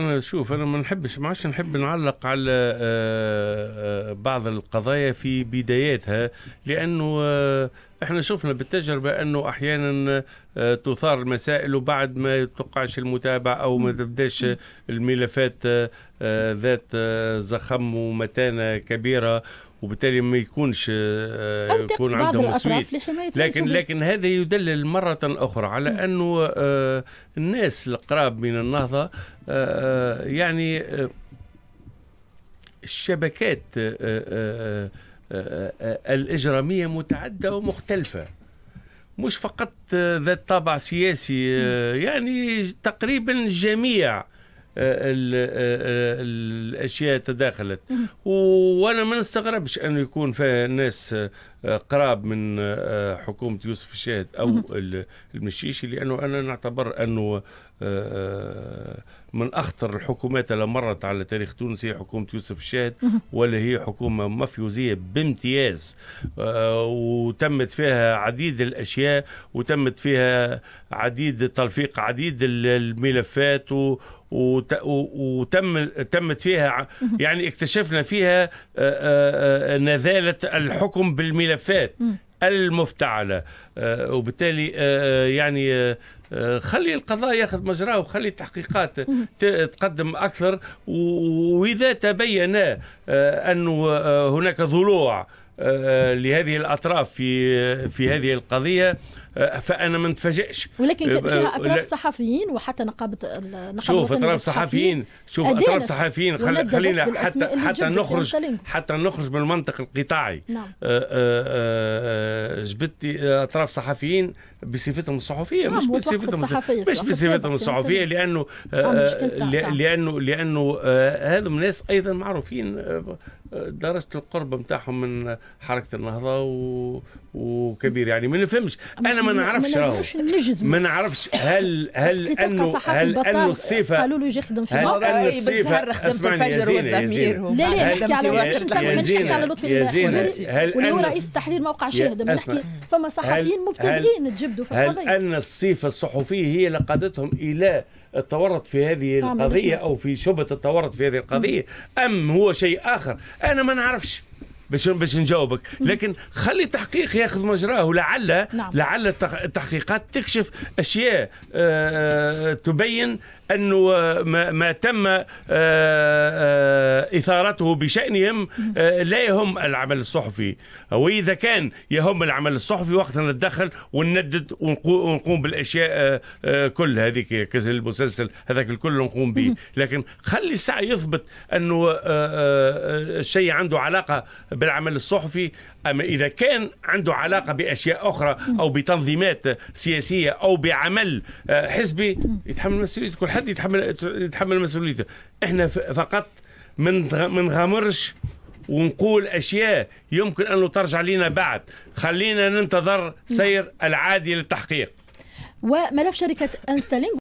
انا شوف انا ما نحبش ما عادش نحب نعلق على آه، آه، آه، بعض القضايا في بداياتها لانه احنا شفنا بالتجربه انه احيانا آه، تثار المسائل وبعد ما توقعش المتابعه او ما تبداش الملفات آه، آه، ذات زخم ومتانه كبيره وبالتالي ما يكونش يكون عندهم السويد لكن لكن هذا يدلل مره اخرى على انه الناس القراب من النهضه يعني الشبكات الإجرامية متعدة ومختلفة مش فقط ذات طابع سياسي آه، يعني تقريبا جميع آه، آه، الاشياء تداخلت وانا ما نستغربش انه يكون فيها ناس قراب من حكومه يوسف الشاهد او المشيشي لانه انا نعتبر انه آه، آه، من اخطر الحكومات اللي مرت على تاريخ تونس هي حكومه يوسف الشاهد واللي هي حكومه مافيوزيه بامتياز آه، وتمت فيها عديد الاشياء وتمت فيها عديد تلفيق عديد الملفات وتم تمت فيها يعني اكتشفنا فيها نذاله الحكم بالملفات المفتعلة آه، وبالتالي آه، آه، يعني خلي القضاء ياخذ مجراه وخلي التحقيقات تقدم اكثر واذا تبين انه هناك ضلوع لهذه الاطراف في في هذه القضيه آه، فانا ما نتفاجئش ولكن كان آه، فيها آه، اطراف صحفيين وحتى نقابه نقابه شوف اطراف صحفيين شوف اطراف صحفيين خلينا حتى حتى نخرج حتى نخرج من المنطق القطاعي نعم. جبت اطراف صحفيين بصفتهم الصحفيه نعم، مش بصفتهم الصحفيه مش بصفتهم الصحفيه لانه لانه لانه هذم ناس ايضا معروفين درجه القرب نتاعهم من حركه النهضه وكبير يعني ما نفهمش انا ما نعرفش ما نعرفش هل هل انه هل انه الصفه قالوا له يجي يخدم في موقع بالسهر خدمت الفجر والضمير لا لا نحكي على نحكي على لطفي الله ولو رئيس التحرير موقع شاهد نحكي فما صحفيين مبتدئين تجبدوا في القضيه هل ان الصفه الصحفيه هي اللي قادتهم الى التورط في هذه آه، القضيه او في شبهه التورط في هذه القضيه ام هو شيء اخر انا ما نعرفش باش باش نجاوبك لكن خلي التحقيق ياخذ مجراه ولعل نعم. لعل التحقيقات تكشف اشياء آه، آه، تبين انه ما تم آه، اثارته بشانهم لا يهم العمل الصحفي واذا كان يهم العمل الصحفي وقتها نتدخل ونندد ونقوم بالاشياء كل هذيك كذا المسلسل هذاك الكل نقوم به لكن خلي الساعه يثبت انه الشيء عنده علاقه بالعمل الصحفي أما إذا كان عنده علاقة بأشياء أخرى أو بتنظيمات سياسية أو بعمل آه، حزبي يتحمل مسؤوليته كل حد يتحمل يتحمل مسؤوليته احنا فقط من من غمرش ونقول اشياء يمكن انه ترجع لنا بعد خلينا ننتظر نعم. سير العادي للتحقيق وملف شركه انستالينج